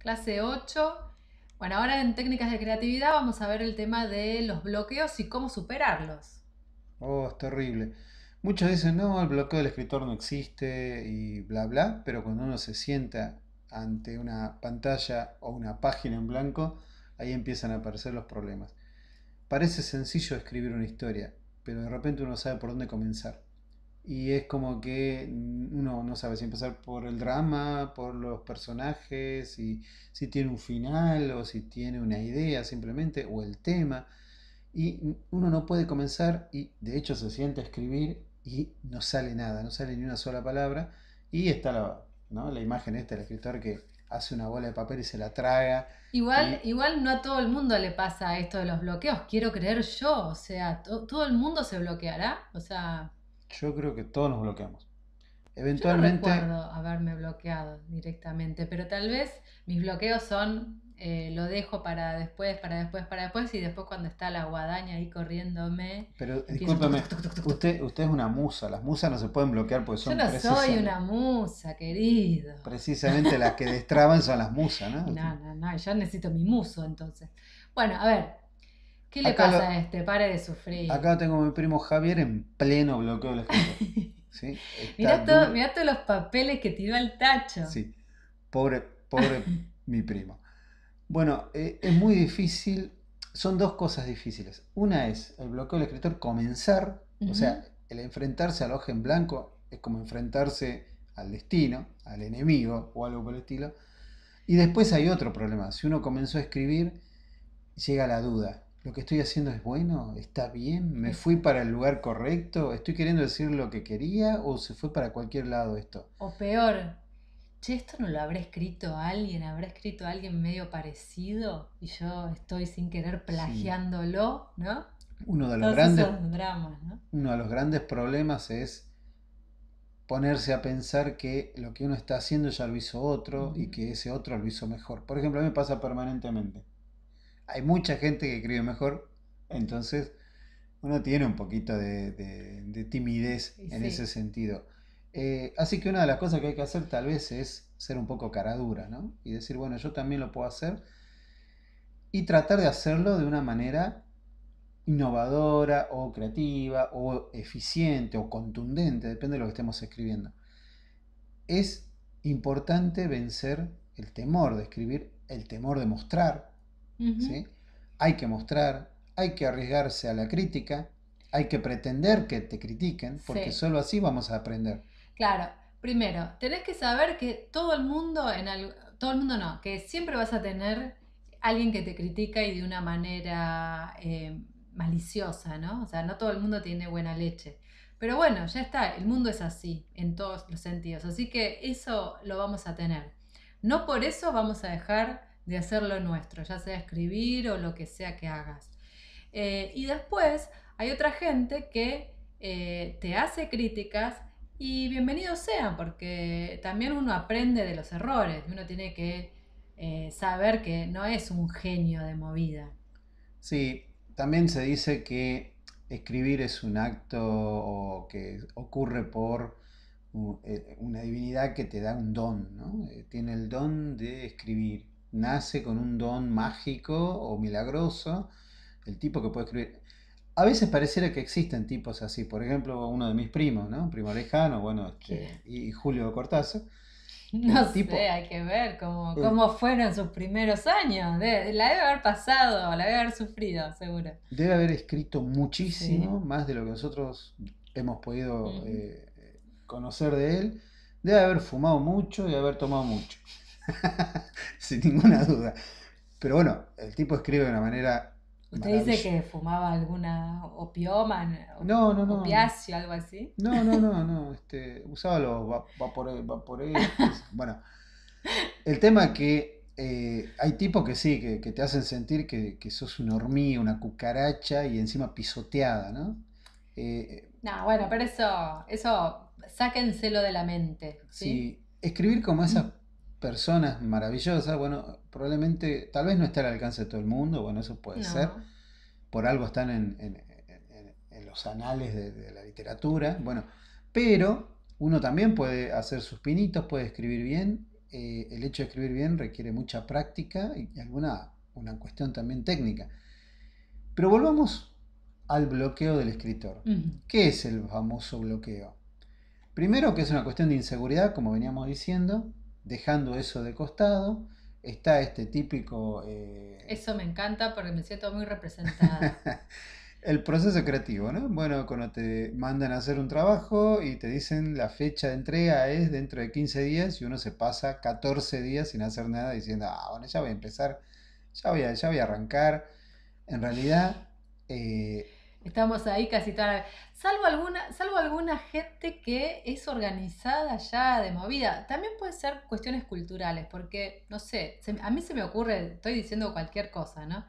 clase 8. Bueno, ahora en técnicas de creatividad vamos a ver el tema de los bloqueos y cómo superarlos. Oh, es terrible. Muchas dicen, no, el bloqueo del escritor no existe y bla, bla, pero cuando uno se sienta ante una pantalla o una página en blanco, ahí empiezan a aparecer los problemas. Parece sencillo escribir una historia, pero de repente uno sabe por dónde comenzar. Y es como que uno no sabe si empezar por el drama, por los personajes, si, si tiene un final o si tiene una idea simplemente, o el tema. Y uno no puede comenzar y de hecho se siente a escribir y no sale nada, no sale ni una sola palabra. Y está la, ¿no? la imagen esta del escritor que hace una bola de papel y se la traga. Igual, igual no a todo el mundo le pasa esto de los bloqueos, quiero creer yo. O sea, todo el mundo se bloqueará. O sea, yo creo que todos nos bloqueamos. Eventualmente. Yo no recuerdo haberme bloqueado directamente, pero tal vez mis bloqueos son eh, lo dejo para después, para después, para después, y después cuando está la guadaña ahí corriéndome. Pero discúlpeme, usted, usted es una musa, las musas no se pueden bloquear porque son. Yo no soy una musa, querido. Precisamente las que destraban son las musas, ¿no? No, no, no, yo necesito mi muso entonces. Bueno, a ver, ¿Qué le pasa a este? Pare de sufrir. Acá tengo a mi primo Javier en pleno bloqueo de la mirá, todos los papeles que tiró al tacho. Sí, pobre, pobre mi primo. Bueno, eh, es muy difícil. Son dos cosas difíciles. Una es el bloqueo del escritor comenzar, o sea, el enfrentarse al ojo en blanco es como enfrentarse al destino, al enemigo o algo por el estilo. Y después hay otro problema. Si uno comenzó a escribir, llega la duda lo que estoy haciendo es bueno, está bien, me fui para el lugar correcto, estoy queriendo decir lo que quería o se fue para cualquier lado esto. O peor, che, esto no lo habrá escrito alguien, habrá escrito alguien medio parecido y yo estoy sin querer plagiándolo, ¿no? Uno de los grandes dramas, Uno de los grandes problemas es ponerse a pensar que lo que uno está haciendo ya lo hizo otro y que ese otro lo hizo mejor. Por ejemplo, a mí me pasa permanentemente hay mucha gente que escribe mejor, entonces uno tiene un poquito de, timidez en ese sentido. Eh, así que una de las cosas que hay que hacer tal vez es ser un poco caradura, ¿no? Y decir, bueno, yo también lo puedo hacer. Y tratar de hacerlo de una manera innovadora o creativa o eficiente o contundente, depende de lo que estemos escribiendo. Es importante vencer el temor de escribir, el temor de mostrar, ¿sí? Hay que mostrar, hay que arriesgarse a la crítica, hay que pretender que te critiquen, porque solo así vamos a aprender. Claro, primero, tenés que saber que todo el mundo, en todo el mundo no, que siempre vas a tener alguien que te critica y de una manera eh, maliciosa, ¿no? O sea, no todo el mundo tiene buena leche. Pero bueno, ya está, el mundo es así en todos los sentidos, así que eso lo vamos a tener. No por eso vamos a dejar de hacerlo nuestro, ya sea escribir o lo que sea que hagas. Eh, y después hay otra gente que eh, te hace críticas y bienvenidos sean, porque también uno aprende de los errores, uno tiene que eh, saber que no es un genio de movida. Sí, también se dice que escribir es un acto que ocurre por una divinidad que te da un don, ¿no? Tiene el don de escribir nace con un don mágico o milagroso, el tipo que puede escribir. A veces pareciera que existen tipos así, por ejemplo, uno de mis primos, ¿no? Primo lejano, bueno, este, y Julio Cortázar. No sé, hay que ver cómo, fueron sus primeros años. la debe haber pasado, la debe haber sufrido, seguro. Debe haber escrito muchísimo, más de lo que nosotros hemos podido eh, conocer de él. Debe haber fumado mucho y haber tomado mucho. Sin ninguna duda. Pero bueno, el tipo escribe de una manera. ¿Usted dice que fumaba alguna opioma, no, no, no, algo así? No, no, no, no. Este, usaba los vapores. bueno, el tema que eh, hay tipos que sí, que, te hacen sentir que, que, sos un hormiga, una cucaracha y encima pisoteada, eh, ¿no? bueno, pero eso, eso sáquenselo de la mente. Sí, escribir como esa personas maravillosas, bueno, probablemente, tal vez no está al alcance de todo el mundo, bueno, eso puede ser, por algo están en, los anales de, la literatura, bueno, pero uno también puede hacer sus pinitos, puede escribir bien, eh, el hecho de escribir bien requiere mucha práctica y alguna una cuestión también técnica. Pero volvamos al bloqueo del escritor. ¿Qué es el famoso bloqueo? Primero que es una cuestión de inseguridad, como veníamos diciendo, dejando eso de costado, está este típico... Eh, eso me encanta porque me siento muy representada. El proceso creativo, ¿no? Bueno, cuando te mandan a hacer un trabajo y te dicen la fecha de entrega es dentro de 15 días y uno se pasa 14 días sin hacer nada diciendo, ah, bueno, ya voy a empezar, ya voy a, ya voy a arrancar. En realidad, eh, Estamos ahí casi toda Salvo alguna, salvo alguna gente que es organizada ya de movida. También puede ser cuestiones culturales, porque, no sé, a mí se me ocurre, estoy diciendo cualquier cosa, ¿no?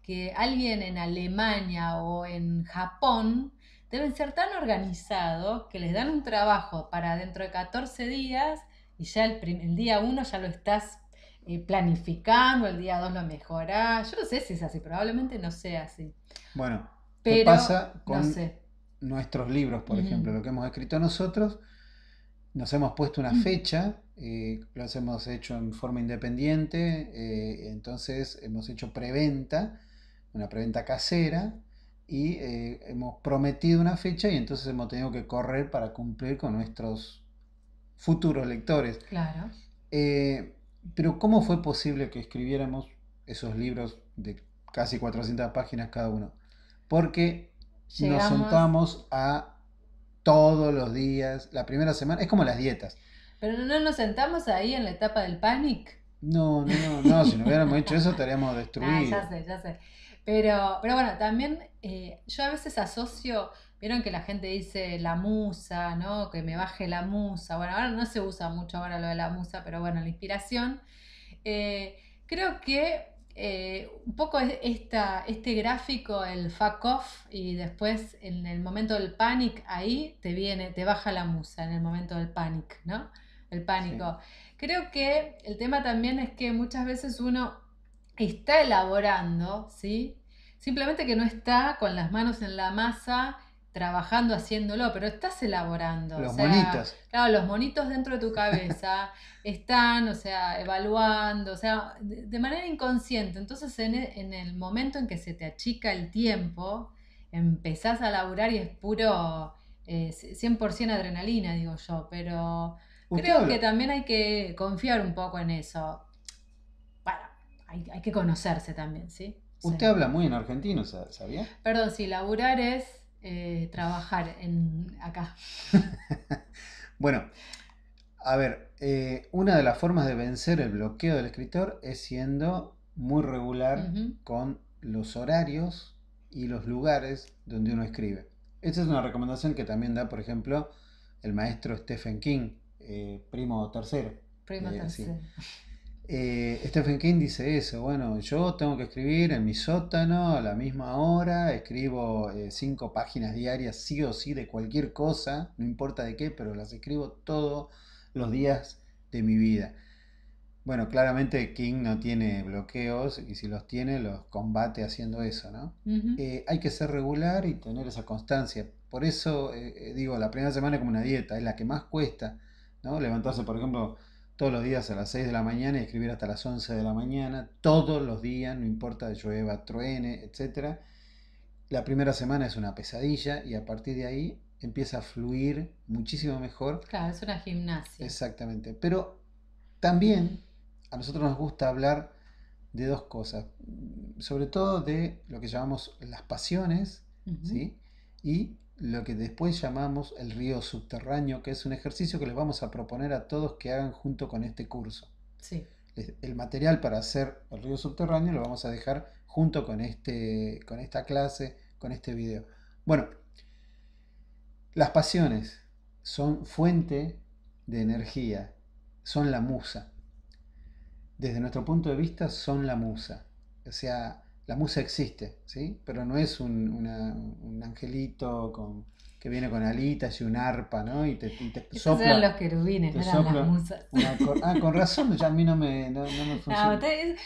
Que alguien en Alemania o en Japón deben ser tan organizados que les dan un trabajo para dentro de 14 días y ya el, día uno ya lo estás eh, planificando, el día dos lo mejorás. Yo no sé si es así, probablemente no sea así. Bueno, ¿Qué pasa con nuestros libros, por ejemplo? Lo que hemos escrito nosotros, nos hemos puesto una fecha, eh, los hemos hecho en forma independiente, eh, entonces hemos hecho preventa, una preventa casera, y eh, hemos prometido una fecha y entonces hemos tenido que correr para cumplir con nuestros futuros lectores. Claro. Eh, pero ¿cómo fue posible que escribiéramos esos libros de casi 400 páginas cada uno? porque nos sentamos a todos los días, la primera semana, es como las dietas. Pero no nos sentamos ahí en la etapa del pánico. No, no, no, si no hubiéramos hecho eso estaríamos ah, destruidos. ya sé, ya sé. Pero, pero bueno, también eh, yo a veces asocio, vieron que la gente dice la musa, ¿no? Que me baje la musa. Bueno, ahora no se usa mucho ahora lo de la musa, pero bueno, la inspiración. Eh, creo que eh, un poco este gráfico, el fuck off, y después en el momento del panic, ahí te viene, te baja la musa en el momento del panic, ¿no? El pánico. Creo que el tema también es que muchas veces uno está elaborando, ¿sí? Simplemente que no está con las manos en la masa trabajando haciéndolo, pero estás elaborando. Los monitos. Claro, los monitos dentro de tu cabeza están, o sea, evaluando, o sea, de, manera inconsciente. Entonces, e, en el, momento en que se te achica el tiempo, empezás a laburar y es puro 100% eh, adrenalina, digo yo, pero creo que también hay que confiar un poco en eso. bueno hay, que conocerse también, ¿sí? Usted habla muy en argentino, ¿sabía? Perdón, si laburar es eh, trabajar en acá? bueno, a ver, eh, una de las formas de vencer el bloqueo del escritor es siendo muy regular con los horarios y los lugares donde uno escribe. Esta es una recomendación que también da, por ejemplo, el maestro Stephen King, eh, primo tercero. Primo tercero. Eh, Stephen King dice eso, bueno, yo tengo que escribir en mi sótano a la misma hora, escribo eh, cinco páginas diarias sí o sí de cualquier cosa, no importa de qué, pero las escribo todos los días de mi vida. Bueno, claramente King no tiene bloqueos y si los tiene los combate haciendo eso, ¿no? Eh, hay que ser regular y tener esa constancia. Por eso digo, la primera semana es como una dieta, es la que más cuesta, ¿no? Levantarse, por ejemplo, todos los días a las 6 de la mañana y escribir hasta las 11 de la mañana, todos los días, no importa llueva, truene, etc. La primera semana es una pesadilla y a partir de ahí empieza a fluir muchísimo mejor. Claro, es una gimnasia. Exactamente, pero también a nosotros nos gusta hablar de dos cosas, sobre todo de lo que llamamos las pasiones, ¿sí? Y lo que después llamamos el río subterráneo, que es un ejercicio que les vamos a proponer a todos que hagan junto con este curso. El material para hacer el río subterráneo lo vamos a dejar junto con, este, con esta clase, con este video. Bueno, las pasiones son fuente de energía, son la musa. Desde nuestro punto de vista son la musa. O sea, la musa existe, ¿sí? Pero no es un, un angelito con, que viene con alitas y un arpa, ¿no? Y te, y te sopla. Eran los querubines, no eran las musas. ah, con razón, ya a mí no me, no, me funciona. No, usted,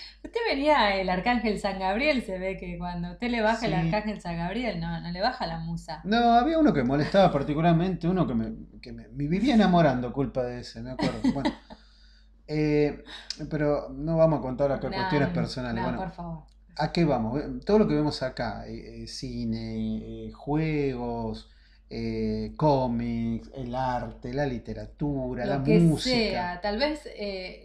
venía el arcángel San Gabriel, se ve que cuando usted le baja el arcángel San Gabriel, no, no le baja la musa. No, había uno que molestaba particularmente, uno que me, que me, vivía enamorando, culpa de ese, me acuerdo. Bueno. Eh, pero no vamos a contar acá cuestiones personales. No, por favor. ¿A qué vamos? Todo lo que vemos acá, eh, eh, cine, eh, juegos, cómics, el arte, la literatura, la música. Sea. Tal vez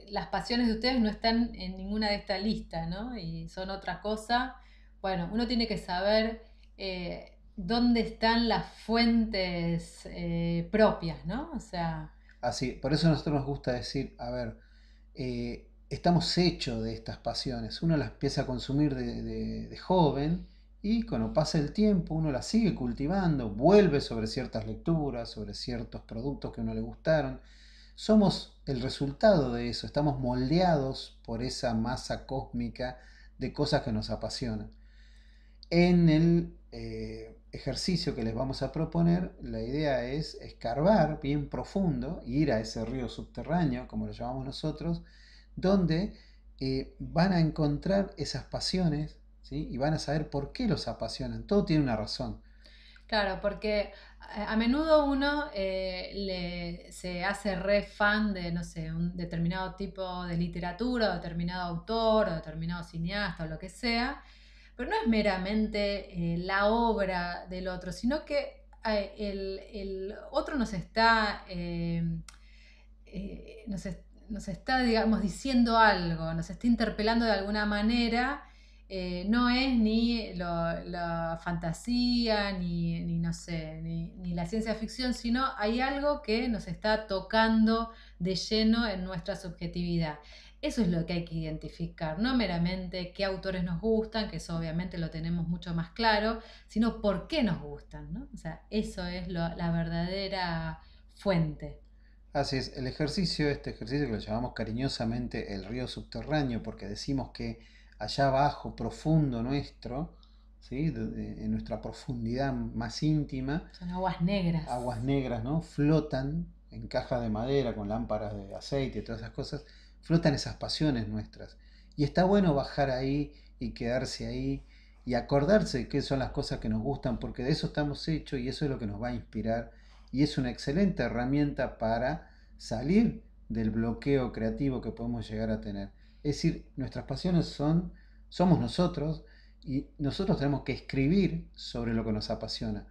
las pasiones de ustedes no están en ninguna de estas listas, ¿no? Y son otra cosa. Bueno, uno tiene que saber dónde están las fuentes propias, ¿no? O sea. Así, por eso a nosotros nos gusta decir, a ver, estamos hechos de estas pasiones. Uno las empieza a consumir de, joven y cuando pasa el tiempo uno las sigue cultivando, vuelve sobre ciertas lecturas, sobre ciertos productos que a uno le gustaron. Somos el resultado de eso, estamos moldeados por esa masa cósmica de cosas que nos apasionan. En el eh, ejercicio que les vamos a proponer, la idea es escarbar bien profundo, ir a ese río subterráneo, como lo llamamos nosotros, donde eh, van a encontrar esas pasiones y van a saber por qué los apasionan. Todo tiene una razón. Claro, porque eh, a menudo uno eh, se hace re fan de, no sé, un determinado tipo de literatura, o determinado autor, o determinado cineasta, o lo que sea, pero no es meramente la obra del otro, sino que el, otro nos está, nos, nos está, digamos, diciendo algo, nos está interpelando de alguna manera, eh, no es ni la fantasía, ni, no sé, ni, la ciencia ficción, sino hay algo que nos está tocando de lleno en nuestra subjetividad. Eso es lo que hay que identificar, no meramente qué autores nos gustan, que eso obviamente lo tenemos mucho más claro, sino por qué nos gustan, O sea, eso es la verdadera fuente. Así es, el ejercicio, este ejercicio que lo llamamos cariñosamente el río subterráneo, porque decimos que allá abajo, profundo nuestro, en nuestra profundidad más íntima. Son aguas negras. Aguas negras, ¿no? Flotan en cajas de madera, con lámparas de aceite, y todas esas cosas, flotan esas pasiones nuestras. Y está bueno bajar ahí y quedarse ahí y acordarse de qué son las cosas que nos gustan, porque de eso estamos hechos y eso es lo que nos va a inspirar y es una excelente herramienta para salir del bloqueo creativo que podemos llegar a tener. Es decir, nuestras pasiones son, somos nosotros y nosotros tenemos que escribir sobre lo que nos apasiona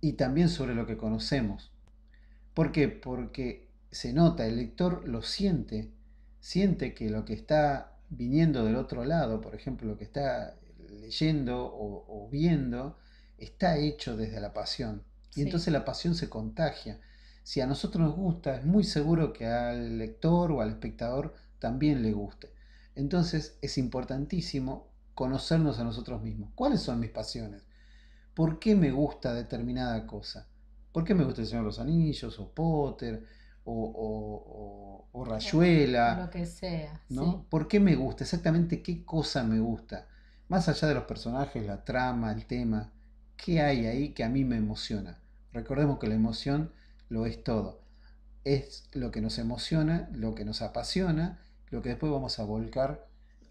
y también sobre lo que conocemos. ¿Por qué? Porque se nota, el lector lo siente, siente que lo que está viniendo del otro lado, por ejemplo, lo que está leyendo o viendo, está hecho desde la pasión. Y entonces la pasión se contagia. Si a nosotros nos gusta, es muy seguro que al lector o al espectador también le guste. Entonces es importantísimo conocernos a nosotros mismos. ¿Cuáles son mis pasiones? ¿Por qué me gusta determinada cosa? ¿Por qué me gusta el Señor de los Anillos o Potter? O, o, rayuela. Lo que sea. ¿no? ¿Por qué me gusta? Exactamente qué cosa me gusta. Más allá de los personajes, la trama, el tema. ¿Qué hay ahí que a mí me emociona? Recordemos que la emoción lo es todo. Es lo que nos emociona, lo que nos apasiona, lo que después vamos a volcar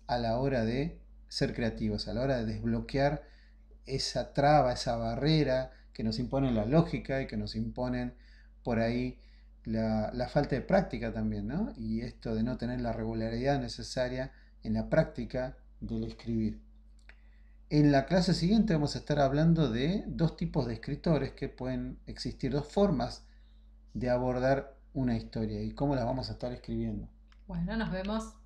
a la hora de ser creativos, a la hora de desbloquear esa traba, esa barrera que nos imponen la lógica y que nos imponen por ahí la, la, falta de práctica también, ¿no? Y esto de no tener la regularidad necesaria en la práctica del escribir. En la clase siguiente vamos a estar hablando de dos tipos de escritores que pueden existir, dos formas de abordar una historia y cómo la vamos a estar escribiendo. Bueno, nos vemos.